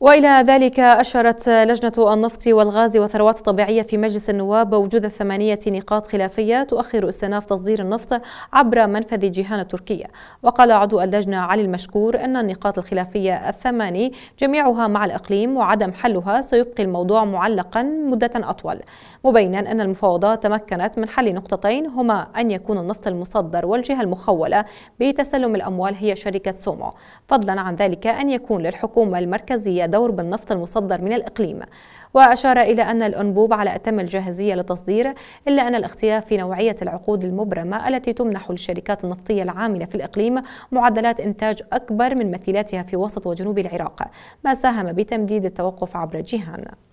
وإلى ذلك أشارت لجنة النفط والغاز والثروات الطبيعية في مجلس النواب وجود ثمانية نقاط خلافية تؤخر استئناف تصدير النفط عبر منفذ جيهان التركية وقال عضو اللجنة علي المشكور أن النقاط الخلافية الثماني جميعها مع الإقليم وعدم حلها سيبقي الموضوع معلقا مدة أطول مبينا أن المفاوضات تمكنت من حل نقطتين هما أن يكون النفط المصدر والجهة المخولة بتسلم الأموال هي شركة سومو فضلا عن ذلك أن يكون للحكومة المركزية دور بالنفط المصدر من الإقليم وأشار إلى أن الأنبوب على أتم الجاهزية للتصدير إلا أن الاختلاف في نوعية العقود المبرمة التي تمنح للشركات النفطية العاملة في الإقليم معدلات إنتاج أكبر من مثيلاتها في وسط وجنوب العراق ما ساهم بتمديد التوقف عبر جيهان